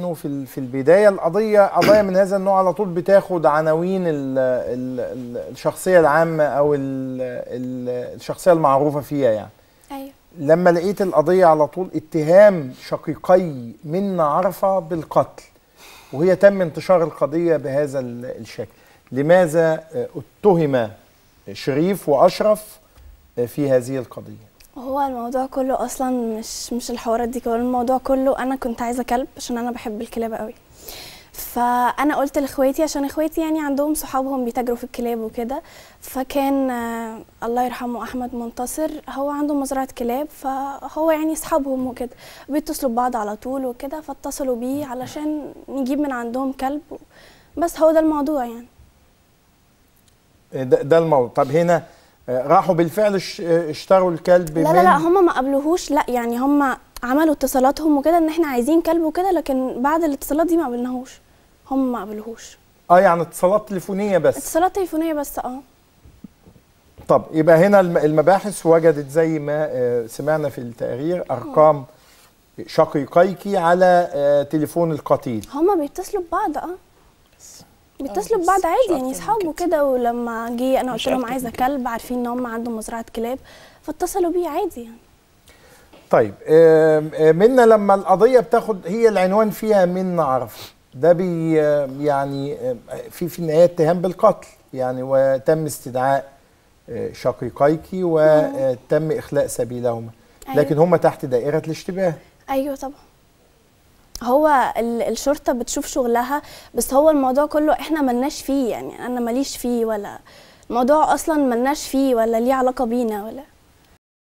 نحن في في البدايه القضيه قضايا من هذا النوع على طول بتاخد عناوين الشخصيه العامه او الشخصيه المعروفه فيها يعني ايوه لما لقيت القضيه على طول اتهام شقيقي من عرفه بالقتل وهي تم انتشار القضيه بهذا الشكل لماذا اتهم شريف واشرف في هذه القضيه هو الموضوع كله اصلا مش مش الحوارات دي كله الموضوع كله انا كنت عايزه كلب عشان انا بحب الكلاب قوي فانا قلت لاخواتي عشان اخواتي يعني عندهم صحابهم بيتاجروا في الكلاب وكده فكان آه، الله يرحمه احمد منتصر هو عنده مزرعه كلاب فهو يعني اصحابهم وكده بيتصلوا ببعض على طول وكده فاتصلوا بيه علشان نجيب من عندهم كلب بس هو ده الموضوع يعني إيه، ده, ده الموضوع طب هنا راحوا بالفعل اشتروا الكلب لا لا لا هم ما قابلوهوش لا يعني هم عملوا اتصالاتهم وكده ان احنا عايزين كلب وكده لكن بعد الاتصالات دي ما قابلناهوش هم ما قابلوهوش اه يعني اتصالات تليفونيه بس اتصالات تليفونيه بس اه طب يبقى هنا المباحث وجدت زي ما آه، سمعنا في التقرير ارقام آه. شقيقيك على آه، تليفون القتيل هما بيتصلوا ببعض اه بيتصلوا ببعض عادي يعني اصحاب وكده ولما جه انا قلت لهم عايزه كلب عارفين ان هم عندهم مزرعه كلاب فاتصلوا بيه عادي يعني طيب منا لما القضيه بتاخد هي العنوان فيها منا عرفه ده بي يعني في في النهايه اتهام بالقتل يعني وتم استدعاء آه، شقيقيك وتم اخلاء سبيلهما أيوة. لكن هما تحت دائره الاشتباه ايوه طبعا هو الشرطه بتشوف شغلها بس هو الموضوع كله احنا ملناش فيه يعني انا ماليش فيه ولا الموضوع اصلا ملناش فيه ولا ليه علاقه بينا ولا